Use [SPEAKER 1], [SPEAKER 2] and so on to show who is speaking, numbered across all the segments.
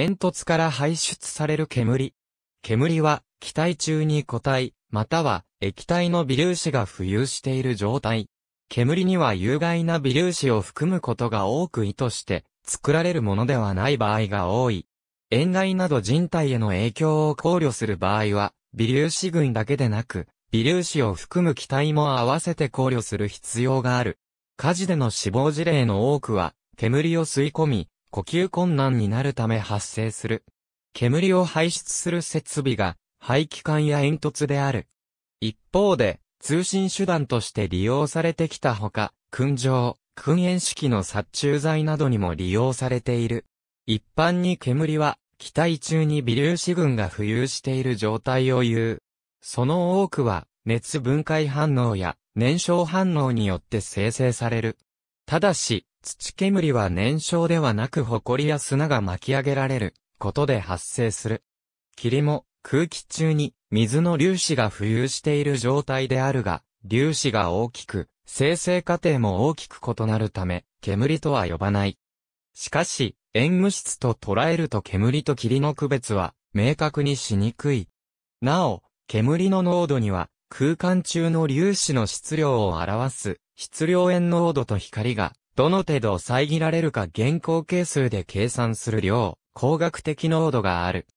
[SPEAKER 1] 煙突から排出される煙。煙は、気体中に固体、または液体の微粒子が浮遊している状態。煙には有害な微粒子を含むことが多く意図して作られるものではない場合が多い。塩害など人体への影響を考慮する場合は、微粒子群だけでなく、微粒子を含む気体も合わせて考慮する必要がある。火事での死亡事例の多くは、煙を吸い込み、呼吸困難になるため発生する。煙を排出する設備が、排気管や煙突である。一方で、通信手段として利用されてきたほか、燻蒸、燻煙式の殺虫剤などにも利用されている。一般に煙は、気体中に微粒子群が浮遊している状態を言う。その多くは、熱分解反応や燃焼反応によって生成される。ただし、土煙は燃焼ではなく埃や砂が巻き上げられることで発生する。霧も空気中に水の粒子が浮遊している状態であるが、粒子が大きく、生成過程も大きく異なるため、煙とは呼ばない。しかし、塩無質と捉えると煙と霧の区別は明確にしにくい。なお、煙の濃度には空間中の粒子の質量を表す質量塩濃度と光がどの程度遮られるか現行係数で計算する量、工学的濃度がある。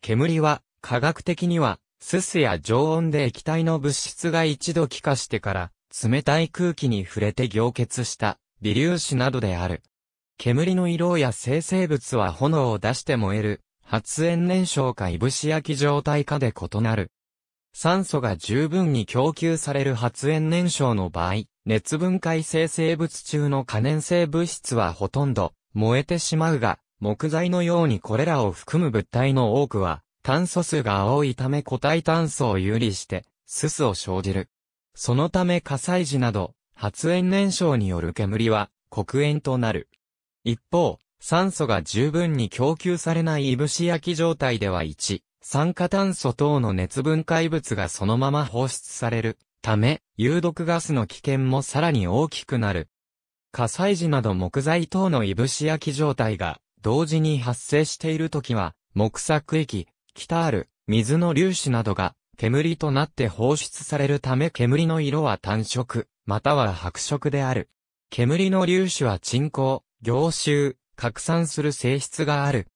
[SPEAKER 1] 煙は、科学的には、すすや常温で液体の物質が一度気化してから、冷たい空気に触れて凝結した微粒子などである。煙の色や生成物は炎を出して燃える、発煙燃焼かいぶし焼き状態かで異なる。酸素が十分に供給される発煙燃焼の場合、熱分解生成物中の可燃性物質はほとんど燃えてしまうが、木材のようにこれらを含む物体の多くは炭素数が多いため固体炭素を有利して、すすを生じる。そのため火災時など、発煙燃焼による煙は黒煙となる。一方、酸素が十分に供給されないいぶし焼き状態では1、酸化炭素等の熱分解物がそのまま放出されるため、有毒ガスの危険もさらに大きくなる。火災時など木材等のいぶし焼き状態が同時に発生している時は、木作液、北ある水の粒子などが煙となって放出されるため煙の色は単色、または白色である。煙の粒子は沈降、凝集、拡散する性質がある。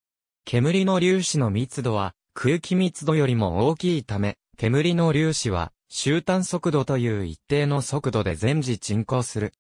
[SPEAKER 1] 煙の粒子の密度は空気密度よりも大きいため、煙の粒子は終端速度という一定の速度で全時沈降する。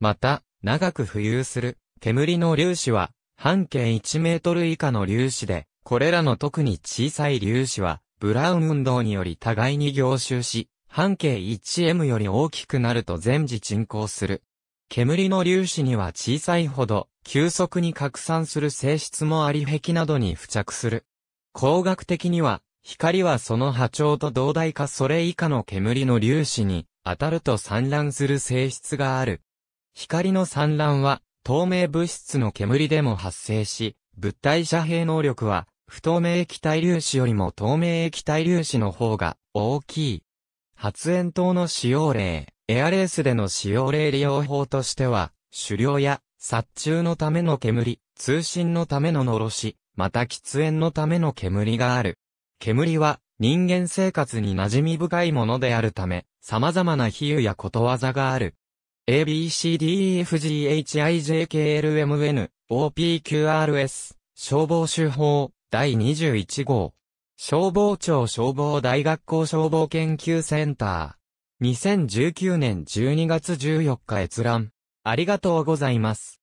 [SPEAKER 1] また、長く浮遊する煙の粒子は半径1メートル以下の粒子で、これらの特に小さい粒子はブラウン運動により互いに凝集し、半径 1m より大きくなると全時沈降する。煙の粒子には小さいほど急速に拡散する性質もあり壁などに付着する。工学的には光はその波長と同大かそれ以下の煙の粒子に当たると散乱する性質がある。光の散乱は透明物質の煙でも発生し、物体遮蔽能力は不透明液体粒子よりも透明液体粒子の方が大きい。発煙筒の使用例、エアレースでの使用例利用法としては、狩猟や殺虫のための煙、通信のためののろし、また喫煙のための煙がある。煙は人間生活に馴染み深いものであるため、様々な比喩やことわざがある。ABCDEFGHIJKLMN、OPQRS、消防手法、第21号。消防庁消防大学校消防研究センター。2019年12月14日閲覧。ありがとうございます。